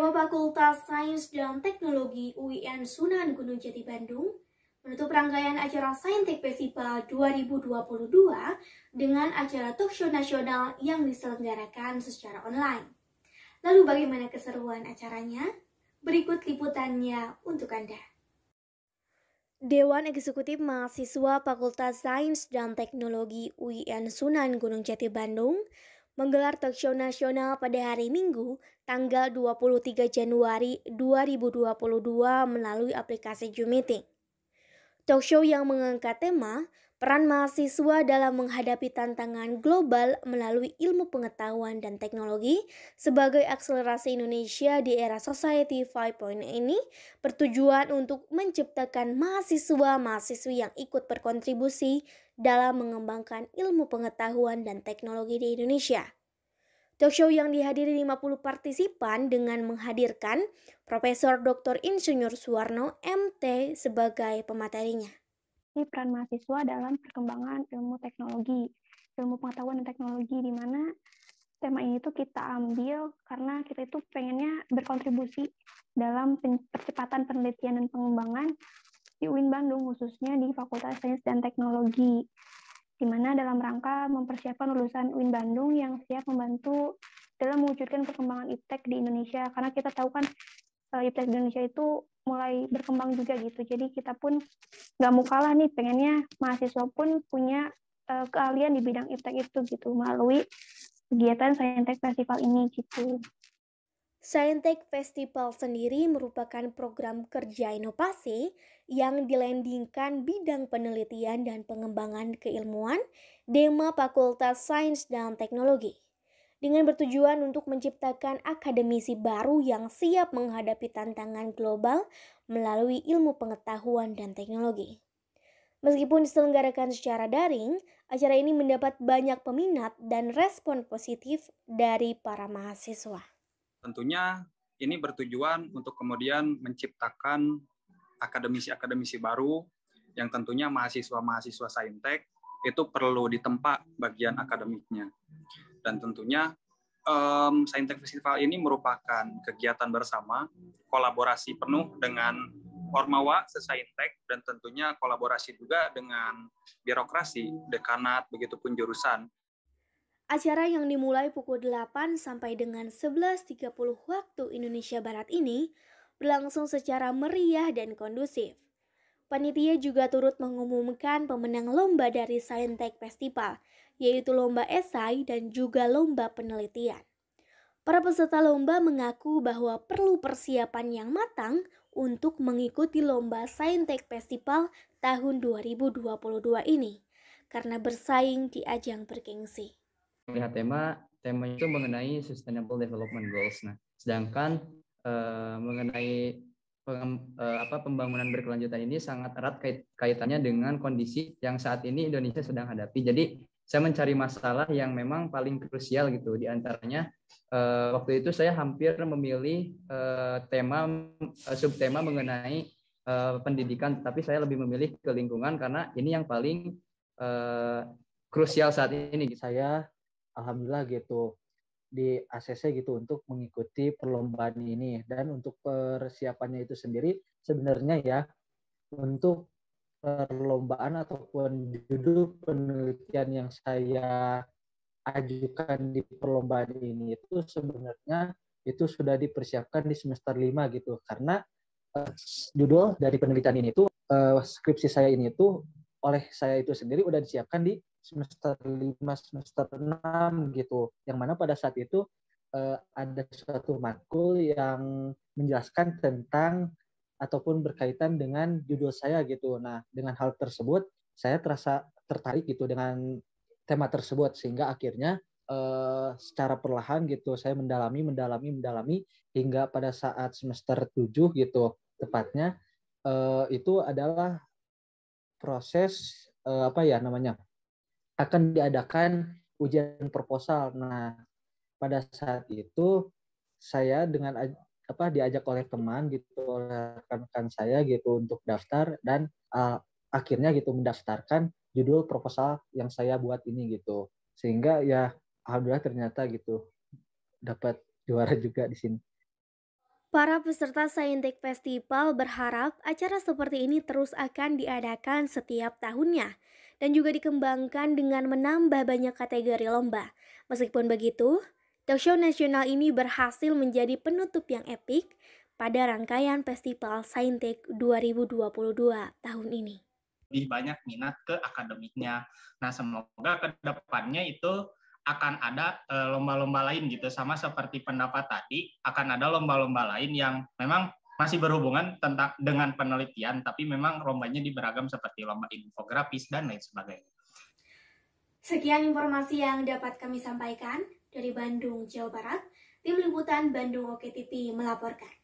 Dewa Fakultas Sains dan Teknologi UIN Sunan Gunung Jati Bandung menutup rangkaian acara Saintek Festival 2022 dengan acara talk show nasional yang diselenggarakan secara online. Lalu bagaimana keseruan acaranya? Berikut liputannya untuk Anda. Dewan Eksekutif Mahasiswa Fakultas Sains dan Teknologi UIN Sunan Gunung Jati Bandung menggelar talkshow nasional pada hari Minggu, tanggal 23 Januari 2022 melalui aplikasi Zoom Meeting. Talkshow yang mengangkat tema Peran mahasiswa dalam menghadapi tantangan global melalui ilmu pengetahuan dan teknologi sebagai akselerasi Indonesia di era Society 5.0 ini bertujuan untuk menciptakan mahasiswa-mahasiswi yang ikut berkontribusi dalam mengembangkan ilmu pengetahuan dan teknologi di Indonesia. Talk show yang dihadiri 50 partisipan dengan menghadirkan Profesor Dr. Insinyur Suwarno MT sebagai pematerinya ini peran mahasiswa dalam perkembangan ilmu teknologi, ilmu pengetahuan dan teknologi, di mana tema ini tuh kita ambil karena kita itu pengennya berkontribusi dalam percepatan penelitian dan pengembangan di UIN Bandung, khususnya di Fakultas Sains dan Teknologi, di mana dalam rangka mempersiapkan lulusan UIN Bandung yang siap membantu dalam mewujudkan perkembangan iptek di Indonesia, karena kita tahu kan Eh, Iptek Indonesia itu mulai berkembang juga gitu. Jadi kita pun nggak mau kalah nih, pengennya mahasiswa pun punya uh, keahlian di bidang Iptek itu gitu melalui kegiatan Saintek Festival ini gitu. Saintek Festival sendiri merupakan program kerja inovasi yang dilandingkan bidang penelitian dan pengembangan keilmuan Dema Fakultas Sains dan Teknologi dengan bertujuan untuk menciptakan akademisi baru yang siap menghadapi tantangan global melalui ilmu pengetahuan dan teknologi. Meskipun diselenggarakan secara daring, acara ini mendapat banyak peminat dan respon positif dari para mahasiswa. Tentunya ini bertujuan untuk kemudian menciptakan akademisi-akademisi baru yang tentunya mahasiswa-mahasiswa saintek itu perlu ditempa bagian akademiknya dan tentunya um, Scientific Festival ini merupakan kegiatan bersama, kolaborasi penuh dengan Ormawa, Sesaintek, dan tentunya kolaborasi juga dengan birokrasi, dekanat, begitu pun jurusan. Acara yang dimulai pukul 8 sampai dengan 11.30 waktu Indonesia Barat ini berlangsung secara meriah dan kondusif. Panitia juga turut mengumumkan pemenang lomba dari Saintek Festival, yaitu lomba esai dan juga lomba penelitian. Para peserta lomba mengaku bahwa perlu persiapan yang matang untuk mengikuti lomba Saintek Festival tahun 2022 ini, karena bersaing di ajang bergengsi. Melihat tema, tema itu mengenai Sustainable Development Goals. Nah, sedangkan eh, mengenai pem, eh, apa, pembangunan berkelanjutan ini sangat erat kait, kaitannya dengan kondisi yang saat ini Indonesia sedang hadapi. Jadi saya mencari masalah yang memang paling krusial gitu. Di antaranya uh, waktu itu saya hampir memilih uh, tema subtema mengenai uh, pendidikan, tapi saya lebih memilih ke lingkungan karena ini yang paling uh, krusial saat ini. Saya alhamdulillah gitu di ACC gitu untuk mengikuti perlombaan ini dan untuk persiapannya itu sendiri sebenarnya ya untuk perlombaan ataupun judul penelitian yang saya ajukan di perlombaan ini itu sebenarnya itu sudah dipersiapkan di semester lima gitu karena eh, judul dari penelitian ini itu eh, skripsi saya ini itu oleh saya itu sendiri udah disiapkan di semester 5 semester 6 gitu yang mana pada saat itu uh, ada suatu matkul yang menjelaskan tentang ataupun berkaitan dengan judul saya gitu. Nah, dengan hal tersebut saya terasa tertarik gitu dengan tema tersebut sehingga akhirnya uh, secara perlahan gitu saya mendalami mendalami mendalami hingga pada saat semester 7 gitu tepatnya uh, itu adalah proses uh, apa ya namanya? akan diadakan ujian proposal. Nah, pada saat itu saya dengan apa diajak oleh teman gitu oleh rekan-rekan saya gitu untuk daftar dan uh, akhirnya gitu mendaftarkan judul proposal yang saya buat ini gitu. Sehingga ya alhamdulillah ternyata gitu dapat juara juga di sini. Para peserta Saintek Festival berharap acara seperti ini terus akan diadakan setiap tahunnya dan juga dikembangkan dengan menambah banyak kategori lomba. Meskipun begitu, talk show nasional ini berhasil menjadi penutup yang epik pada rangkaian Festival Saintek 2022 tahun ini. Lebih banyak minat ke akademiknya. Nah, semoga kedepannya itu akan ada eh, lomba-lomba lain gitu sama seperti pendapat tadi akan ada lomba-lomba lain yang memang masih berhubungan tentang dengan penelitian, tapi memang lombanya di beragam seperti lomba infografis dan lain sebagainya. Sekian informasi yang dapat kami sampaikan dari Bandung, Jawa Barat. Tim Liputan Bandung OKTV melaporkan.